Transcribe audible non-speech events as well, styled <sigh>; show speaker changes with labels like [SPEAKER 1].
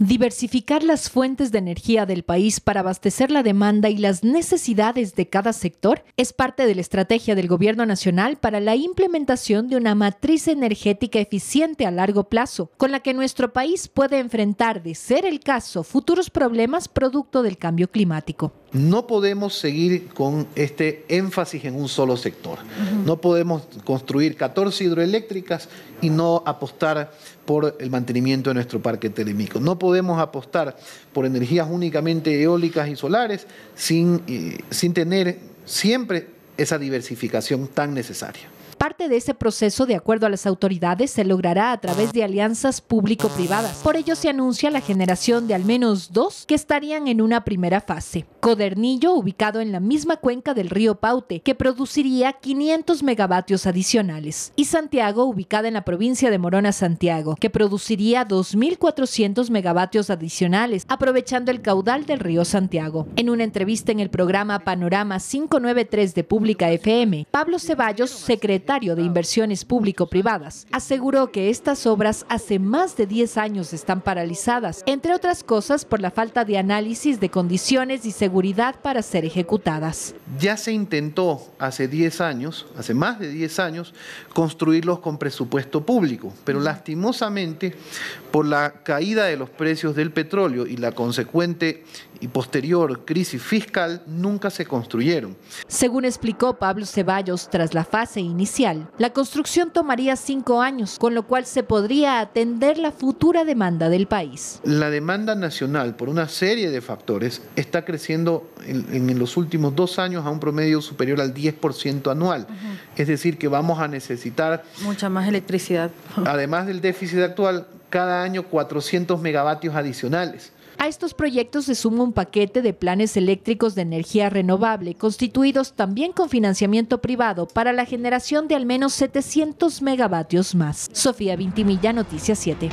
[SPEAKER 1] Diversificar las fuentes de energía del país para abastecer la demanda y las necesidades de cada sector es parte de la estrategia del Gobierno Nacional para la implementación de una matriz energética eficiente a largo plazo, con la que nuestro país puede enfrentar, de ser el caso, futuros problemas producto del cambio climático. No podemos
[SPEAKER 2] seguir con este énfasis en un solo sector. No podemos construir 14 hidroeléctricas y no apostar por el mantenimiento de nuestro parque telémico. No podemos apostar por energías únicamente eólicas y solares sin, eh, sin tener siempre esa diversificación tan necesaria.
[SPEAKER 1] Parte de ese proceso, de acuerdo a las autoridades, se logrará a través de alianzas público-privadas. Por ello se anuncia la generación de al menos dos que estarían en una primera fase. Codernillo, ubicado en la misma cuenca del río Paute, que produciría 500 megavatios adicionales. Y Santiago, ubicada en la provincia de Morona, Santiago, que produciría 2.400 megavatios adicionales, aprovechando el caudal del río Santiago. En una entrevista en el programa Panorama 593 de Público, FM, Pablo Ceballos, secretario de Inversiones Público-Privadas, aseguró que estas obras hace más de 10 años están paralizadas, entre otras cosas por la falta de análisis de condiciones y seguridad para ser ejecutadas.
[SPEAKER 2] Ya se intentó hace 10 años, hace más de 10 años, construirlos con presupuesto público, pero lastimosamente por la caída de los precios del petróleo y la consecuente y posterior crisis fiscal nunca se construyeron.
[SPEAKER 1] Según explicó Pablo Ceballos, tras la fase inicial, la construcción tomaría cinco años, con lo cual se podría atender la futura demanda del país.
[SPEAKER 2] La demanda nacional, por una serie de factores, está creciendo en, los últimos dos años a un promedio superior al 10% anual. Es decir, que vamos a necesitar...
[SPEAKER 1] Mucha más electricidad.
[SPEAKER 2] <laughs> además del déficit actual, cada año 400 megavatios adicionales.
[SPEAKER 1] A estos proyectos se suma un paquete de planes eléctricos de energía renovable, constituidos también con financiamiento privado para la generación de al menos 700 megavatios más. Sofía Vintimilla, Noticias 7.